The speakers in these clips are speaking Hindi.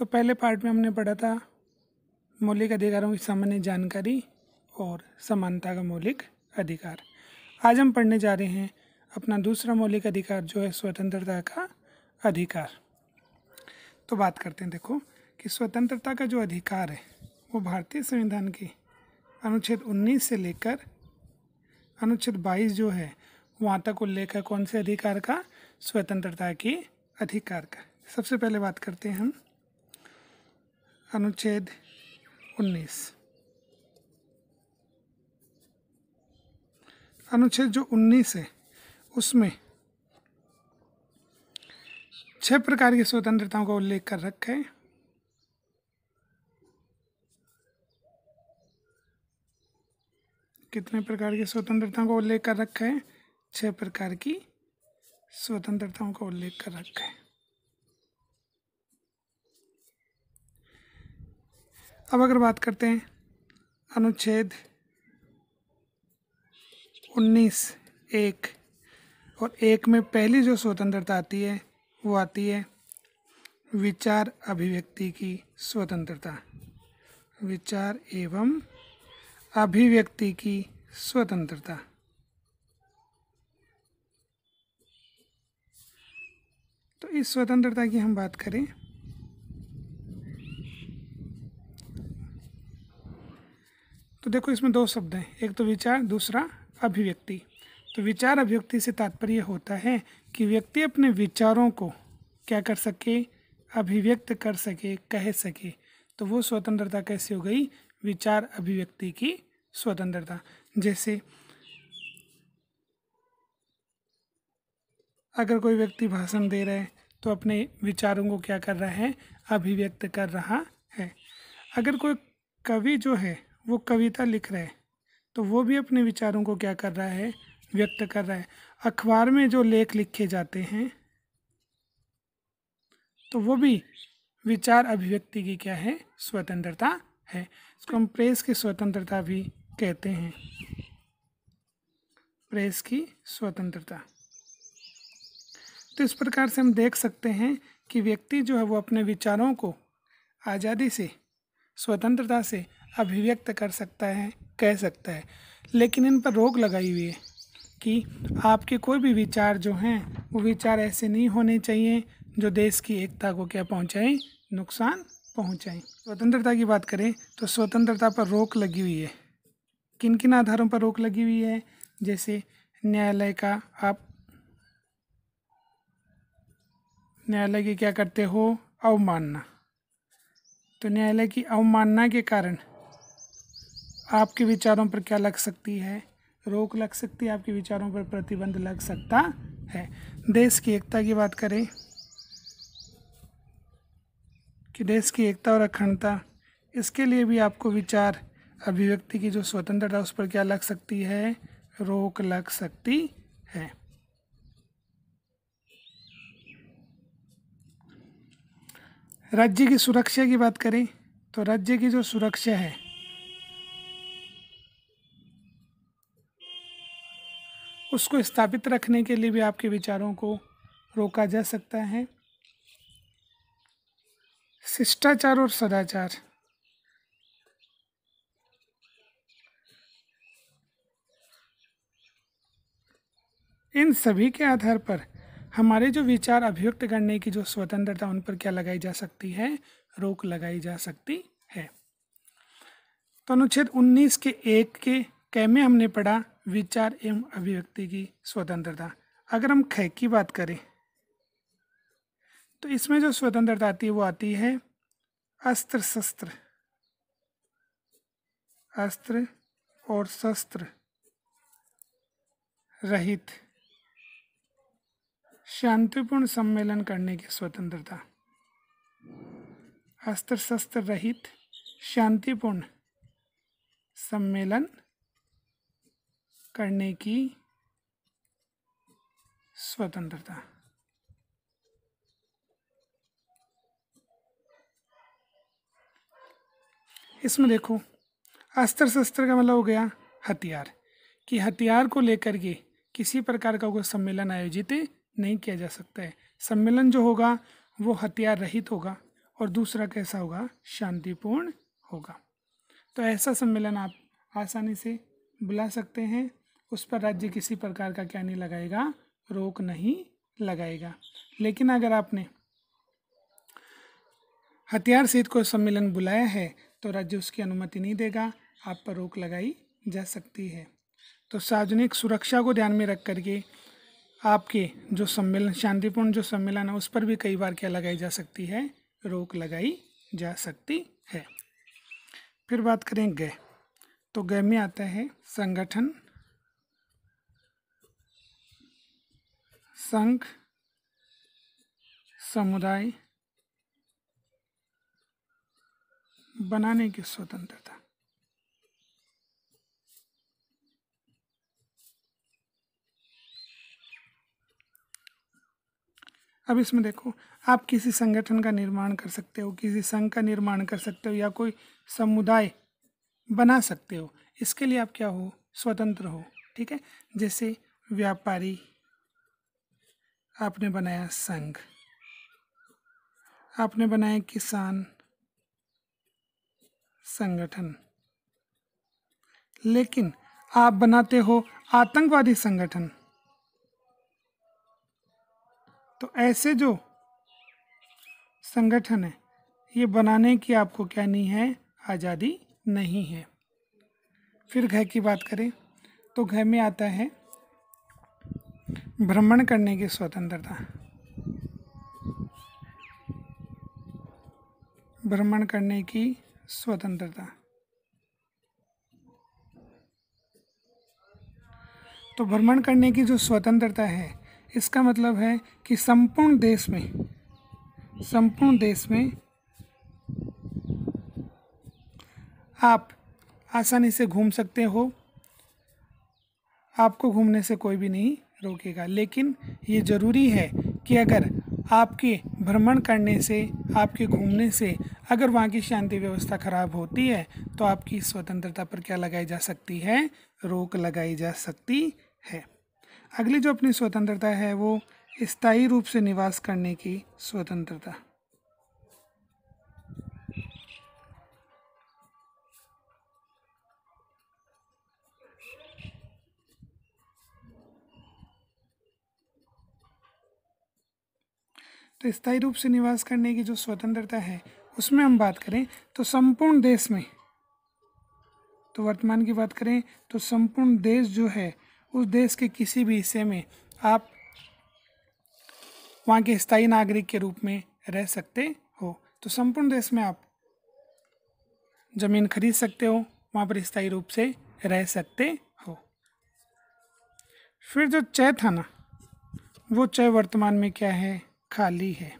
तो पहले पार्ट में हमने पढ़ा था मौलिक अधिकारों की सामान्य जानकारी और समानता का मौलिक अधिकार आज हम पढ़ने जा रहे हैं अपना दूसरा मौलिक अधिकार जो है स्वतंत्रता का अधिकार तो बात करते हैं देखो कि स्वतंत्रता का जो अधिकार है वो भारतीय संविधान के अनुच्छेद 19 से लेकर अनुच्छेद 22 जो है वहाँ तक उल्लेख है कौन से अधिकार का स्वतंत्रता के अधिकार का सबसे पहले बात करते हैं हम अनुच्छेद 19 अनुच्छेद जो 19 है उसमें छह प्रकार की स्वतंत्रताओं का उल्लेख कर रखा है कितने प्रकार की स्वतंत्रताओं का उल्लेख कर रखा है छह प्रकार की स्वतंत्रताओं का उल्लेख कर रखा है अब अगर बात करते हैं अनुच्छेद उन्नीस एक और एक में पहली जो स्वतंत्रता आती है वो आती है विचार अभिव्यक्ति की स्वतंत्रता विचार एवं अभिव्यक्ति की स्वतंत्रता तो इस स्वतंत्रता की हम बात करें तो देखो इसमें दो शब्द हैं एक तो विचार दूसरा अभिव्यक्ति तो विचार अभिव्यक्ति से तात्पर्य होता है कि व्यक्ति अपने विचारों को क्या कर सके अभिव्यक्त कर सके कह सके तो वो स्वतंत्रता कैसे हो गई विचार अभिव्यक्ति की स्वतंत्रता जैसे अगर कोई व्यक्ति भाषण दे रहे हैं तो अपने विचारों को क्या कर रहा है अभिव्यक्त कर रहा है अगर कोई कवि जो है वो कविता लिख रहा है तो वो भी अपने विचारों को क्या कर रहा है व्यक्त कर रहा है अखबार में जो लेख लिखे जाते हैं तो वो भी विचार अभिव्यक्ति की क्या है स्वतंत्रता है इसको हम प्रेस की स्वतंत्रता भी कहते हैं प्रेस की स्वतंत्रता तो इस प्रकार से हम देख सकते हैं कि व्यक्ति जो है वो अपने विचारों को आज़ादी से स्वतंत्रता से अभिव्यक्त कर सकता है कह सकता है लेकिन इन पर रोक लगाई हुई है कि आपके कोई भी विचार जो हैं वो विचार ऐसे नहीं होने चाहिए जो देश की एकता को क्या पहुँचाएँ नुकसान पहुँचाएँ स्वतंत्रता की बात करें तो स्वतंत्रता पर रोक लगी हुई है किन किन आधारों पर रोक लगी हुई है जैसे न्यायालय का आप न्यायालय की क्या करते हो अवमानना तो न्यायालय की अवमानना के कारण आपके विचारों पर क्या लग सकती है रोक लग सकती है आपके विचारों पर प्रतिबंध लग सकता है देश की एकता की बात करें कि देश की एकता और अखंडता इसके लिए भी आपको विचार अभिव्यक्ति की जो स्वतंत्रता उस पर क्या लग सकती है रोक लग सकती है राज्य की सुरक्षा की बात करें तो राज्य की जो सुरक्षा है उसको स्थापित रखने के लिए भी आपके विचारों को रोका जा सकता है शिष्टाचार और सदाचार इन सभी के आधार पर हमारे जो विचार अभिव्यक्त करने की जो स्वतंत्रता उन पर क्या लगाई जा सकती है रोक लगाई जा सकती है तो अनुच्छेद 19 के एक के कै में हमने पढ़ा विचार एवं अभिव्यक्ति की स्वतंत्रता अगर हम खै की बात करें तो इसमें जो स्वतंत्रता आती है वो आती है अस्त्र शस्त्र अस्त्र और शस्त्र रहित शांतिपूर्ण सम्मेलन करने की स्वतंत्रता अस्त्र शस्त्र रहित शांतिपूर्ण सम्मेलन करने की स्वतंत्रता इसमें देखो अस्त्र शस्त्र का मतलब हो गया हथियार कि हथियार को लेकर के किसी प्रकार का कोई सम्मेलन आयोजित नहीं किया जा सकता है सम्मेलन जो होगा वो हथियार रहित होगा और दूसरा कैसा होगा शांतिपूर्ण होगा तो ऐसा सम्मेलन आप आसानी से बुला सकते हैं उस पर राज्य किसी प्रकार का क्या नहीं लगाएगा रोक नहीं लगाएगा लेकिन अगर आपने हथियार सहित को सम्मेलन बुलाया है तो राज्य उसकी अनुमति नहीं देगा आप पर रोक लगाई जा सकती है तो सार्वजनिक सुरक्षा को ध्यान में रख करके आपके जो सम्मेलन शांतिपूर्ण जो सम्मेलन है उस पर भी कई बार क्या लगाई जा सकती है रोक लगाई जा सकती है फिर बात करें गय तो गय में आता है संगठन संघ समुदाय बनाने की स्वतंत्रता अब इसमें देखो आप किसी संगठन का निर्माण कर सकते हो किसी संघ का निर्माण कर सकते हो या कोई समुदाय बना सकते हो इसके लिए आप क्या हो स्वतंत्र हो ठीक है जैसे व्यापारी आपने बनाया संघ आपने बनाया किसान संगठन लेकिन आप बनाते हो आतंकवादी संगठन तो ऐसे जो संगठन है ये बनाने की आपको क्या नहीं है आज़ादी नहीं है फिर घर की बात करें तो घर में आता है भ्रमण करने की स्वतंत्रता भ्रमण करने की स्वतंत्रता तो भ्रमण करने की जो स्वतंत्रता है इसका मतलब है कि संपूर्ण देश में संपूर्ण देश में आप आसानी से घूम सकते हो आपको घूमने से कोई भी नहीं रोकेगा लेकिन ये ज़रूरी है कि अगर आपके भ्रमण करने से आपके घूमने से अगर वहाँ की शांति व्यवस्था खराब होती है तो आपकी स्वतंत्रता पर क्या लगाई जा सकती है रोक लगाई जा सकती है अगली जो अपनी स्वतंत्रता है वो स्थायी रूप से निवास करने की स्वतंत्रता तो स्थायी रूप से निवास करने की जो स्वतंत्रता है उसमें हम बात करें तो संपूर्ण देश में तो वर्तमान की बात करें तो संपूर्ण देश जो है उस देश के किसी भी हिस्से में आप वहाँ के स्थायी नागरिक के रूप में रह सकते हो तो संपूर्ण देश में आप ज़मीन खरीद सकते हो वहाँ पर स्थायी रूप से रह सकते हो फिर जो चय था ना वो चय वर्तमान में क्या है खाली है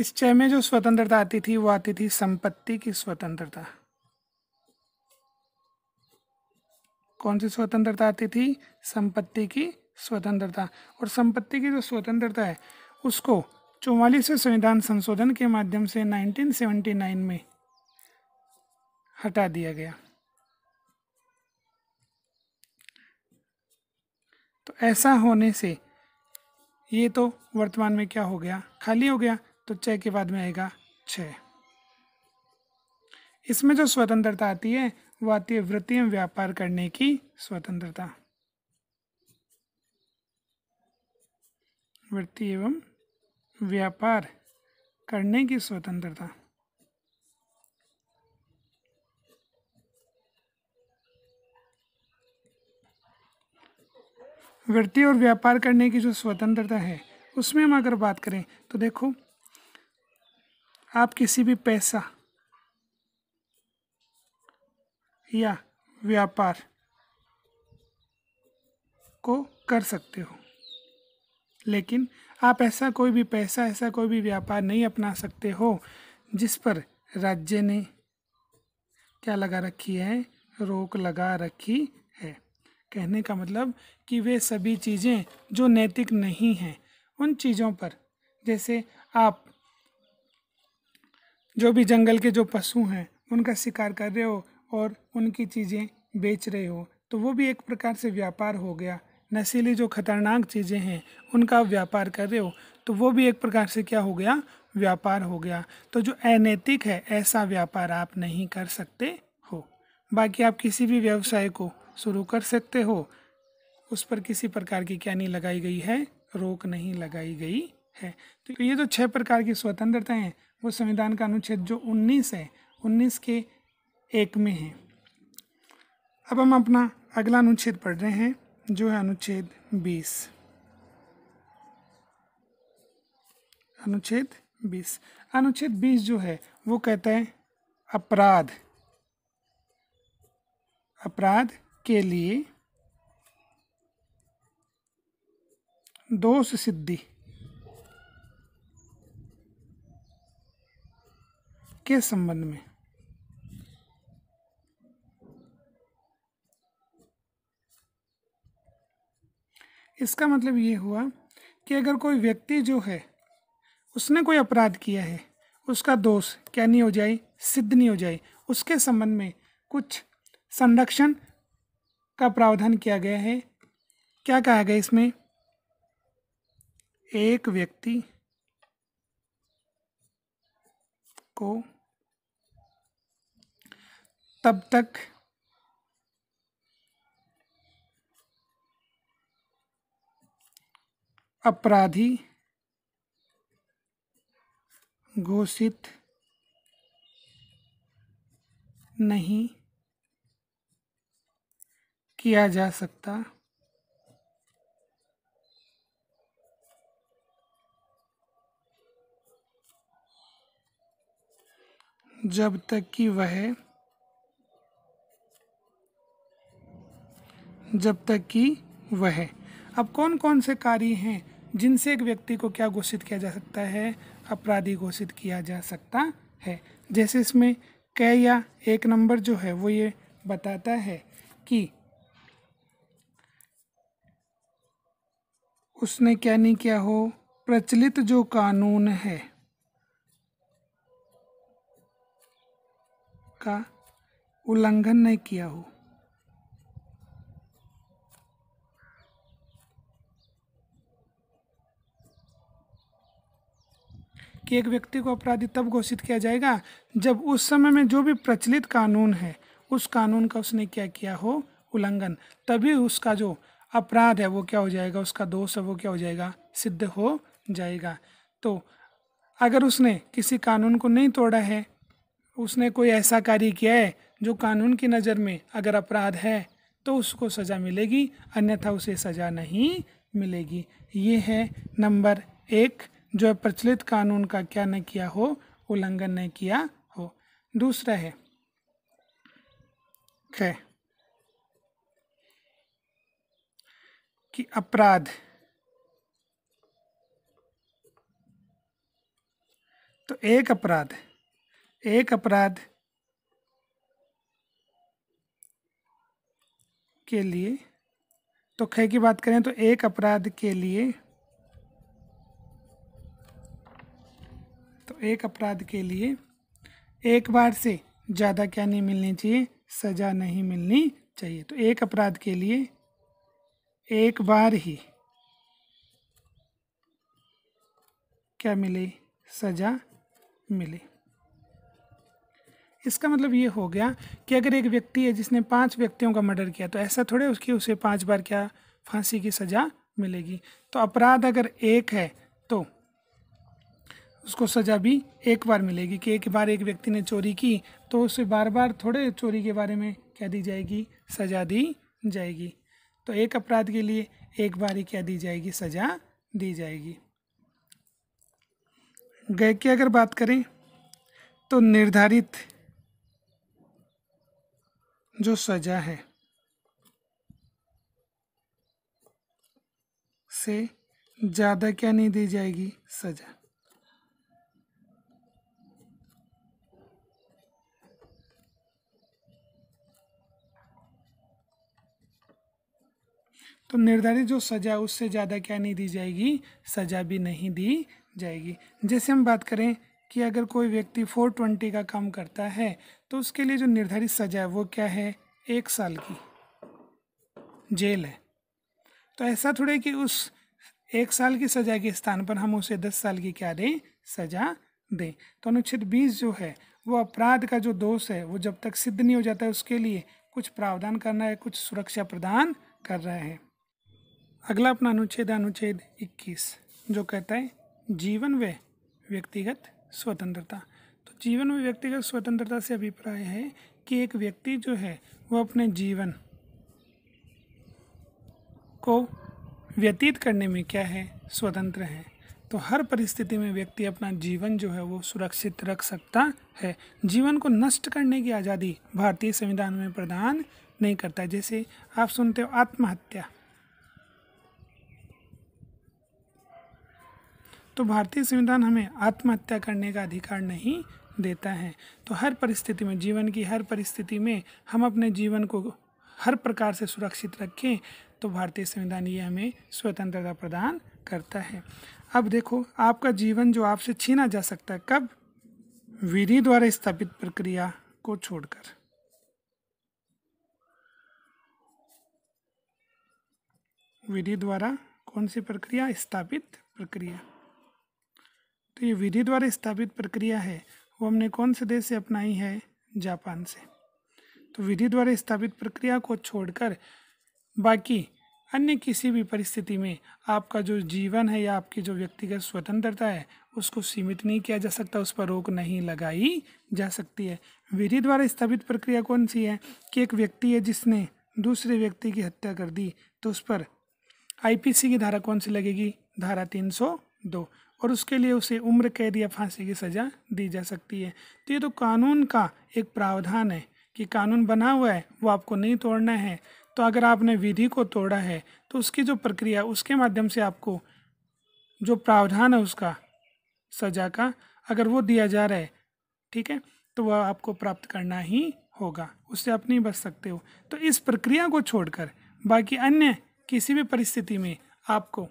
इस चय में जो स्वतंत्रता आती थी वो आती थी संपत्ति की स्वतंत्रता कौन सी स्वतंत्रता आती थी संपत्ति की स्वतंत्रता और संपत्ति की जो स्वतंत्रता है उसको चौवालीसवें संविधान संशोधन के माध्यम से 1979 में हटा दिया गया तो ऐसा होने से ये तो वर्तमान में क्या हो गया खाली हो गया तो छः के बाद में आएगा छ इसमें जो स्वतंत्रता आती है वो आती है वृत्ति एवं व्यापार करने की स्वतंत्रता वृत्ति एवं व्यापार करने की स्वतंत्रता वृत्ति और व्यापार करने की जो स्वतंत्रता है उसमें हम अगर बात करें तो देखो आप किसी भी पैसा या व्यापार को कर सकते हो लेकिन आप ऐसा कोई भी पैसा ऐसा कोई भी व्यापार नहीं अपना सकते हो जिस पर राज्य ने क्या लगा रखी है रोक लगा रखी है कहने का मतलब कि वे सभी चीज़ें जो नैतिक नहीं हैं उन चीज़ों पर जैसे आप जो भी जंगल के जो पशु हैं उनका शिकार कर रहे हो और उनकी चीज़ें बेच रहे हो तो वो भी एक प्रकार से व्यापार हो गया नशीली जो खतरनाक चीज़ें हैं उनका व्यापार कर रहे हो तो वो भी एक प्रकार से क्या हो गया व्यापार हो गया तो जो अनैतिक है ऐसा व्यापार आप नहीं कर सकते हो बाकी आप किसी भी व्यवसाय को शुरू कर सकते हो उस पर किसी प्रकार की क्या नहीं लगाई गई है रोक नहीं लगाई गई है तो ये जो छह प्रकार की स्वतंत्रताएं हैं वो संविधान का अनुच्छेद जो 19 है 19 के एक में है अब हम अपना अगला अनुच्छेद पढ़ रहे हैं जो है अनुच्छेद 20 अनुच्छेद 20 अनुच्छेद 20 जो है वो कहता है अपराध अपराध के लिए दोष सिद्धि के संबंध में इसका मतलब ये हुआ कि अगर कोई व्यक्ति जो है उसने कोई अपराध किया है उसका दोष क्या नहीं हो जाए सिद्ध नहीं हो जाए उसके संबंध में कुछ संरक्षण का प्रावधान किया गया है क्या कहा गया इसमें एक व्यक्ति को तब तक अपराधी घोषित नहीं किया जा सकता जब तक कि वह जब तक कि वह अब कौन कौन से कार्य हैं जिनसे एक व्यक्ति को क्या घोषित किया जा सकता है अपराधी घोषित किया जा सकता है जैसे इसमें क या एक नंबर जो है वो ये बताता है कि उसने क्या नहीं किया हो प्रचलित जो कानून है का उल्लंघन नहीं किया हो कि एक व्यक्ति को अपराधी तब घोषित किया जाएगा जब उस समय में जो भी प्रचलित कानून है उस कानून का उसने क्या किया हो उल्लंघन तभी उसका जो अपराध है वो क्या हो जाएगा उसका दोष है वो क्या हो जाएगा सिद्ध हो जाएगा तो अगर उसने किसी कानून को नहीं तोड़ा है उसने कोई ऐसा कार्य किया है जो कानून की नज़र में अगर अपराध है तो उसको सज़ा मिलेगी अन्यथा उसे सज़ा नहीं मिलेगी ये है नंबर एक जो है प्रचलित कानून का क्या न किया हो उल्लंघन नहीं किया हो दूसरा है खैर कि अपराध तो एक अपराध एक अपराध के लिए तो खे की बात करें तो एक अपराध के लिए तो एक अपराध के लिए एक बार से ज़्यादा क्या नहीं मिलनी चाहिए सज़ा नहीं मिलनी चाहिए तो एक अपराध के लिए एक बार ही क्या मिली सजा मिली इसका मतलब ये हो गया कि अगर एक व्यक्ति है जिसने पांच व्यक्तियों का मर्डर किया तो ऐसा थोड़े उसकी उसे पांच बार क्या फांसी की सज़ा मिलेगी तो अपराध अगर एक है तो उसको सज़ा भी एक बार मिलेगी कि एक बार एक व्यक्ति ने चोरी की तो उसे बार बार थोड़े चोरी के बारे में क्या दी जाएगी सज़ा दी जाएगी तो एक अपराध के लिए एक बारी क्या दी जाएगी सजा दी जाएगी गय की अगर बात करें तो निर्धारित जो सजा है से ज़्यादा क्या नहीं दी जाएगी सजा तो निर्धारित जो सजा है उससे ज़्यादा क्या नहीं दी जाएगी सजा भी नहीं दी जाएगी जैसे हम बात करें कि अगर कोई व्यक्ति फोर ट्वेंटी का काम करता है तो उसके लिए जो निर्धारित सजा है वो क्या है एक साल की जेल है तो ऐसा थोड़े कि उस एक साल की सजा के स्थान पर हम उसे दस साल की क्या दें सजा दें तो अनुच्छेद बीस जो है वो अपराध का जो दोष है वो जब तक सिद्ध नहीं हो जाता है उसके लिए कुछ प्रावधान करना है कुछ सुरक्षा प्रदान कर रहे हैं अगला अपना अनुच्छेद अनुच्छेद 21 जो कहता है जीवन व व्यक्तिगत स्वतंत्रता तो जीवन व व्यक्तिगत स्वतंत्रता से अभिप्राय है कि एक व्यक्ति जो है वो अपने जीवन को व्यतीत करने में क्या है स्वतंत्र है तो हर परिस्थिति में व्यक्ति अपना जीवन जो है वो सुरक्षित रख सकता है जीवन को नष्ट करने की आज़ादी भारतीय संविधान में प्रदान नहीं करता जैसे आप सुनते हो आत्महत्या तो भारतीय संविधान हमें आत्महत्या करने का अधिकार नहीं देता है तो हर परिस्थिति में जीवन की हर परिस्थिति में हम अपने जीवन को हर प्रकार से सुरक्षित रखें तो भारतीय संविधान ये हमें स्वतंत्रता प्रदान करता है अब देखो आपका जीवन जो आपसे छीना जा सकता है कब विधि द्वारा स्थापित प्रक्रिया को छोड़कर विधि द्वारा कौन सी प्रक्रिया स्थापित प्रक्रिया तो ये विधि द्वारा स्थापित प्रक्रिया है वो हमने कौन से देश से अपनाई है जापान से तो विधि द्वारा स्थापित प्रक्रिया को छोड़कर बाकी अन्य किसी भी परिस्थिति में आपका जो जीवन है या आपकी जो व्यक्तिगत स्वतंत्रता है उसको सीमित नहीं किया जा सकता उस पर रोक नहीं लगाई जा सकती है विधि द्वारा स्थापित प्रक्रिया कौन सी है कि एक व्यक्ति है जिसने दूसरे व्यक्ति की हत्या कर दी तो उस पर आईपीसी की धारा कौन सी लगेगी धारा तीन सौ दो और उसके लिए उसे उम्र कैद या फांसी की सज़ा दी जा सकती है तो ये तो कानून का एक प्रावधान है कि कानून बना हुआ है वो आपको नहीं तोड़ना है तो अगर आपने विधि को तोड़ा है तो उसकी जो प्रक्रिया उसके माध्यम से आपको जो प्रावधान है उसका सजा का अगर वो दिया जा रहा है ठीक है तो वह आपको प्राप्त करना ही होगा उससे आप नहीं बच सकते हो तो इस प्रक्रिया को छोड़कर बाकी अन्य किसी भी परिस्थिति में आपको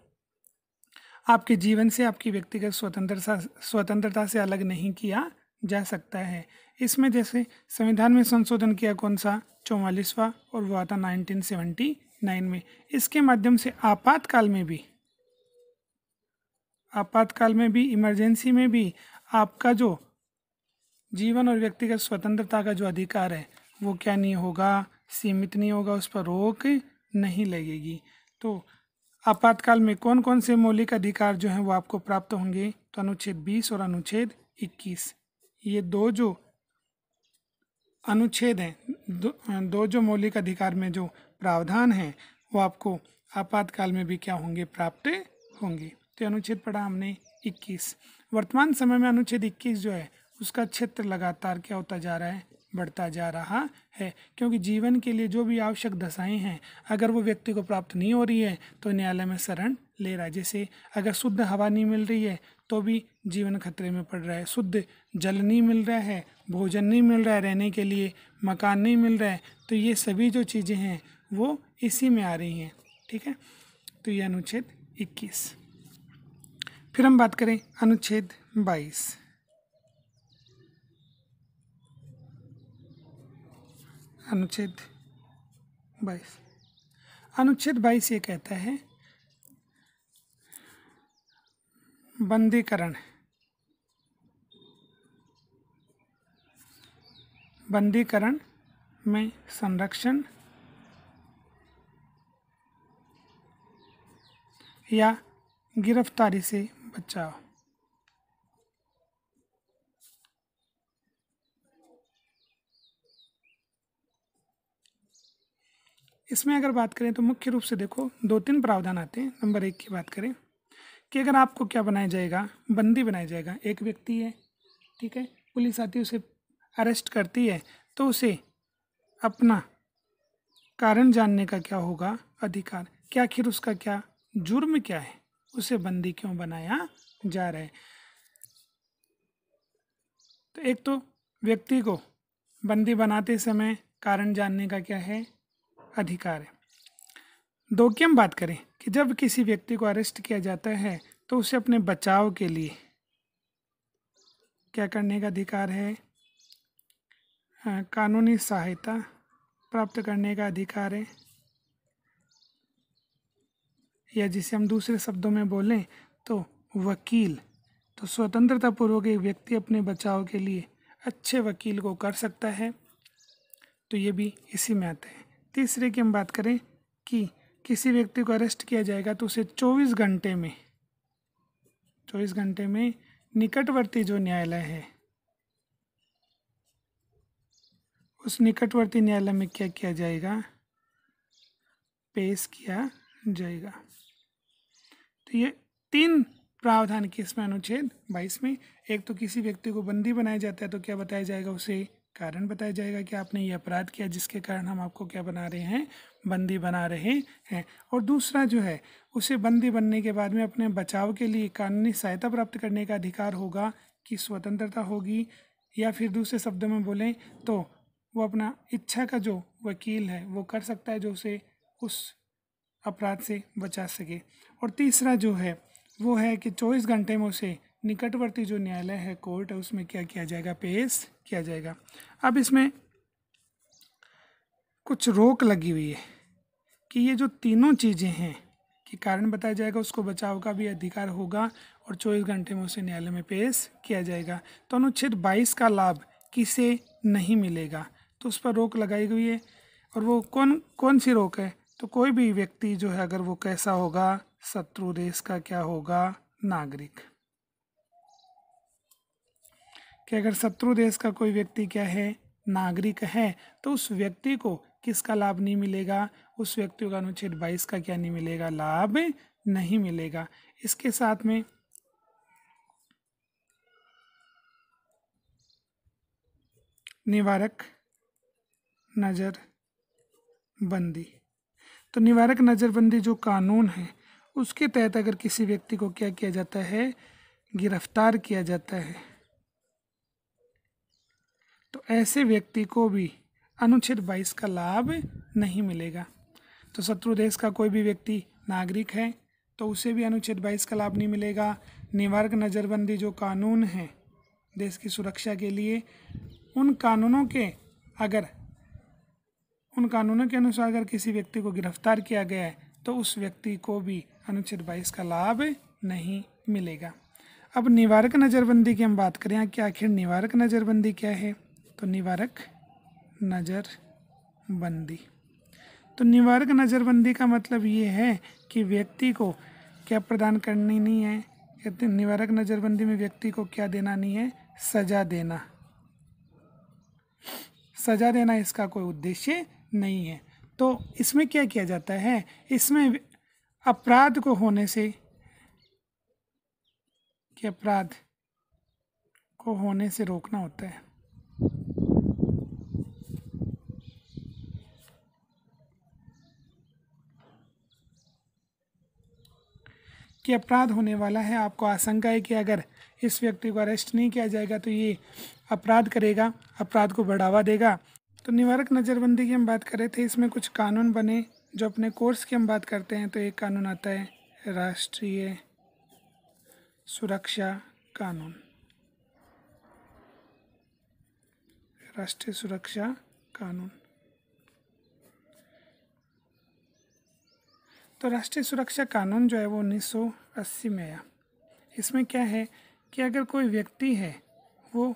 आपके जीवन से आपकी व्यक्तिगत स्वतंत्रता स्वतंत्रता से अलग नहीं किया जा सकता है इसमें जैसे संविधान में संशोधन किया कौन सा चौवालीसवा और नाइनटीन सेवेंटी नाइन में इसके माध्यम से आपातकाल में भी आपातकाल में भी इमरजेंसी में भी आपका जो जीवन और व्यक्तिगत स्वतंत्रता का जो अधिकार है वो क्या नहीं होगा सीमित नहीं होगा उस पर रोक नहीं लगेगी तो आपातकाल में कौन कौन से मौलिक अधिकार जो हैं वो आपको प्राप्त होंगे तो अनुच्छेद बीस और अनुच्छेद इक्कीस ये दो जो अनुच्छेद हैं दो, दो जो मौलिक अधिकार में जो प्रावधान हैं वो आपको आपातकाल में भी क्या होंगे प्राप्त होंगे तो अनुच्छेद पढ़ा हमने इक्कीस वर्तमान समय में अनुच्छेद इक्कीस जो है उसका क्षेत्र लगातार क्या होता जा रहा है बढ़ता जा रहा है क्योंकि जीवन के लिए जो भी आवश्यक दशाएं हैं अगर वो व्यक्ति को प्राप्त नहीं हो रही है तो न्यायालय में शरण ले रहा है जैसे अगर शुद्ध हवा नहीं मिल रही है तो भी जीवन खतरे में पड़ रहा है शुद्ध जल नहीं मिल रहा है भोजन नहीं मिल रहा है रहने के लिए मकान नहीं मिल रहा है तो ये सभी जो चीज़ें हैं वो इसी में आ रही हैं ठीक है तो ये अनुच्छेद इक्कीस फिर हम बात करें अनुच्छेद बाईस अनुच्छेद बाईस अनुच्छेद बाईस ये कहता है बंदीकरण बंदीकरण में संरक्षण या गिरफ्तारी से बचाव इसमें अगर बात करें तो मुख्य रूप से देखो दो तीन प्रावधान आते हैं नंबर एक की बात करें कि अगर आपको क्या बनाया जाएगा बंदी बनाया जाएगा एक व्यक्ति है ठीक है पुलिस आती है उसे अरेस्ट करती है तो उसे अपना कारण जानने का क्या होगा अधिकार क्या आखिर उसका क्या जुर्म क्या है उसे बंदी क्यों बनाया जा रहा है तो एक तो व्यक्ति को बंदी बनाते समय कारण जानने का क्या है अधिकार है दो की हम बात करें कि जब किसी व्यक्ति को अरेस्ट किया जाता है तो उसे अपने बचाव के लिए क्या करने का अधिकार है हाँ, कानूनी सहायता प्राप्त करने का अधिकार है या जिसे हम दूसरे शब्दों में बोलें तो वकील तो स्वतंत्रता पूर्वक एक व्यक्ति अपने बचाव के लिए अच्छे वकील को कर सकता है तो ये भी इसी में आते हैं तीसरे की हम बात करें कि किसी व्यक्ति को अरेस्ट किया जाएगा तो उसे चौबीस घंटे में चौबीस घंटे में निकटवर्ती जो न्यायालय है उस निकटवर्ती न्यायालय में क्या किया जाएगा पेश किया जाएगा तो ये तीन प्रावधान के इसमें अनुच्छेद बाईस में एक तो किसी व्यक्ति को बंदी बनाया जाता है तो क्या बताया जाएगा उसे कारण बताया जाएगा कि आपने ये अपराध किया जिसके कारण हम आपको क्या बना रहे हैं बंदी बना रहे हैं और दूसरा जो है उसे बंदी बनने के बाद में अपने बचाव के लिए कानूनी सहायता प्राप्त करने का अधिकार होगा कि स्वतंत्रता होगी या फिर दूसरे शब्दों में बोलें तो वो अपना इच्छा का जो वकील है वो कर सकता है जो उसे उस अपराध से बचा सके और तीसरा जो है वो है कि चौबीस घंटे में उसे निकटवर्ती जो न्यायालय है कोर्ट है उसमें क्या किया जाएगा पेश किया जाएगा अब इसमें कुछ रोक लगी हुई है कि ये जो तीनों चीज़ें हैं कि कारण बताया जाएगा उसको बचाव का भी अधिकार होगा और चौबीस घंटे में उसे न्यायालय में पेश किया जाएगा तो अनुच्छेद बाईस का लाभ किसे नहीं मिलेगा तो उस पर रोक लगाई हुई है और वो कौन कौन सी रोक है तो कोई भी व्यक्ति जो है अगर वो कैसा होगा शत्रु देश का क्या होगा नागरिक कि अगर शत्रु देश का कोई व्यक्ति क्या है नागरिक है तो उस व्यक्ति को किसका लाभ नहीं मिलेगा उस व्यक्ति का अनुच्छेद बाईस का क्या नहीं मिलेगा लाभ नहीं मिलेगा इसके साथ में निवारक नज़र बंदी तो निवारक नज़रबंदी जो कानून है उसके तहत अगर किसी व्यक्ति को क्या किया जाता है गिरफ्तार किया जाता है तो ऐसे व्यक्ति को भी अनुच्छेद बाईस का लाभ नहीं मिलेगा तो शत्रु देश का कोई भी व्यक्ति नागरिक है तो उसे भी अनुच्छेद बाईस का लाभ नहीं मिलेगा निवारक नज़रबंदी जो कानून है देश की सुरक्षा के लिए उन कानूनों के अगर उन कानूनों के अनुसार अगर किसी व्यक्ति को गिरफ्तार किया गया है तो उस व्यक्ति को भी अनुच्छेद बाईस का लाभ नहीं मिलेगा अब निवारक नज़रबंदी की हम बात करें कि आखिर निवारक नज़रबंदी क्या है तो निवारक नज़रबंदी तो निवारक नज़रबंदी का मतलब ये है कि व्यक्ति को क्या प्रदान करनी नहीं है कहते निवारक नज़रबंदी में व्यक्ति को क्या देना नहीं है सज़ा देना सज़ा देना इसका कोई उद्देश्य नहीं है तो इसमें क्या किया जाता है इसमें अपराध को होने से कि अपराध को होने से रोकना होता है कि अपराध होने वाला है आपको आशंका है कि अगर इस व्यक्ति को अरेस्ट नहीं किया जाएगा तो ये अपराध करेगा अपराध को बढ़ावा देगा तो निवारक नज़रबंदी की हम बात कर रहे थे इसमें कुछ कानून बने जो अपने कोर्स की हम बात करते हैं तो एक कानून आता है राष्ट्रीय सुरक्षा कानून राष्ट्रीय सुरक्षा कानून तो राष्ट्रीय सुरक्षा कानून जो है वो 1980 में आया इसमें क्या है कि अगर कोई व्यक्ति है वो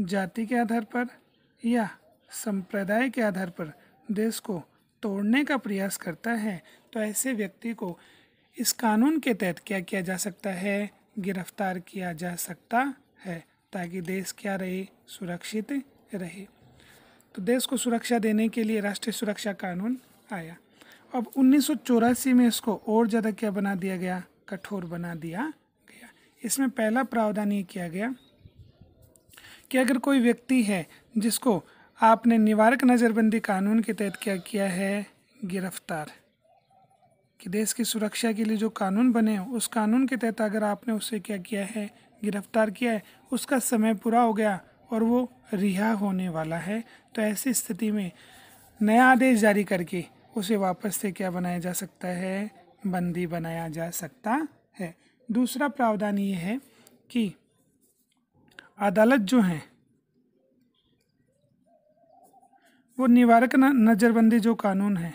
जाति के आधार पर या संप्रदाय के आधार पर देश को तोड़ने का प्रयास करता है तो ऐसे व्यक्ति को इस कानून के तहत क्या किया जा सकता है गिरफ्तार किया जा सकता है ताकि देश क्या रहे सुरक्षित रहे तो देश को सुरक्षा देने के लिए राष्ट्रीय सुरक्षा कानून आया अब उन्नीस में इसको और ज़्यादा क्या बना दिया गया कठोर बना दिया गया इसमें पहला प्रावधान ये किया गया कि अगर कोई व्यक्ति है जिसको आपने निवारक नज़रबंदी कानून के तहत क्या किया है गिरफ्तार कि देश की सुरक्षा के लिए जो कानून बने हैं उस कानून के तहत अगर आपने उसे क्या किया है गिरफ्तार किया है उसका समय पूरा हो गया और वो रिहा होने वाला है तो ऐसी स्थिति में नया आदेश जारी करके उसे वापस से क्या बनाया जा सकता है बंदी बनाया जा सकता है दूसरा प्रावधान ये है कि अदालत जो है वो निवारक नज़रबंदी जो कानून है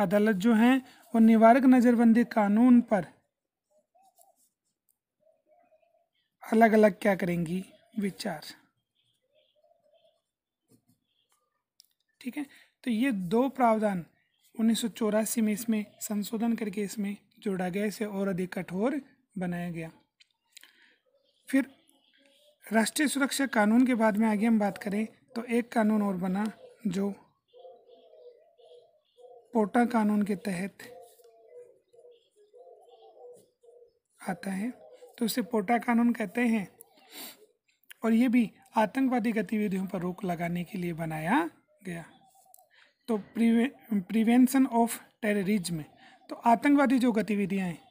अदालत जो है और निवारक नज़रबंदी कानून पर अलग अलग क्या करेंगी विचार ठीक है तो ये दो प्रावधान उन्नीस में इसमें संशोधन करके इसमें जोड़ा गया इसे और अधिक कठोर बनाया गया फिर राष्ट्रीय सुरक्षा कानून के बाद में आगे हम बात करें तो एक कानून और बना जो पोटा कानून के तहत आता है तो उसे पोटा कानून कहते हैं और ये भी आतंकवादी गतिविधियों पर रोक लगाने के लिए बनाया गया तो प्रिवे प्रिवेंशन ऑफ टेररिज्म तो आतंकवादी जो गतिविधियाँ हैं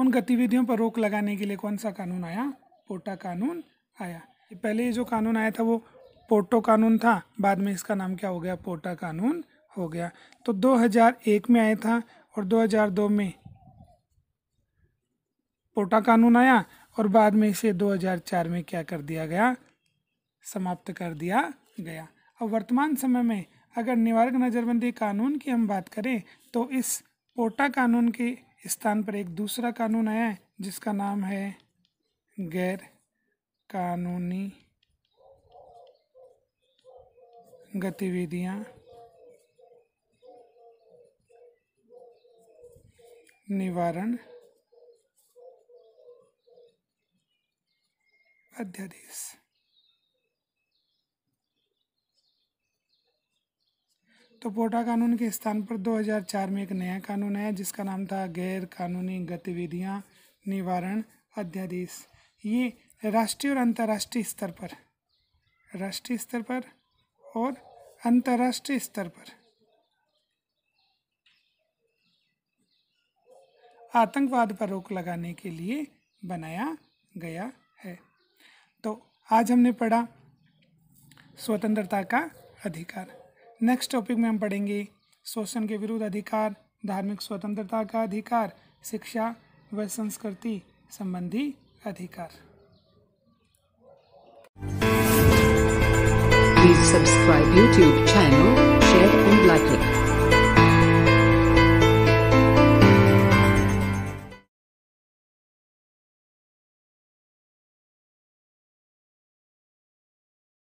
उन गतिविधियों पर रोक लगाने के लिए कौन सा कानून आया पोटा कानून आया पहले ये जो कानून आया था वो पोटो कानून था बाद में इसका नाम क्या हो गया पोटा कानून हो गया तो 2001 में आया था और 2002 में पोटा कानून आया और बाद में इसे 2004 में क्या कर दिया गया समाप्त कर दिया गया अब वर्तमान समय में अगर निवारक नज़रबंदी कानून की हम बात करें तो इस पोटा कानून के स्थान पर एक दूसरा कानून आया है जिसका नाम है गैर कानूनी गतिविधियां निवारण अध्यादेश तो पोटा कानून के स्थान पर 2004 में एक नया कानून आया जिसका नाम था गैर कानूनी गतिविधियां निवारण अध्यादेश ये राष्ट्रीय और अंतर्राष्ट्रीय स्तर पर राष्ट्रीय स्तर पर और अंतर्राष्ट्रीय स्तर पर आतंकवाद पर रोक लगाने के लिए बनाया गया है आज हमने पढ़ा स्वतंत्रता का अधिकार नेक्स्ट टॉपिक में हम पढ़ेंगे शोषण के विरुद्ध अधिकार धार्मिक स्वतंत्रता का अधिकार शिक्षा व संस्कृति संबंधी अधिकार Please subscribe YouTube channel, share and like it.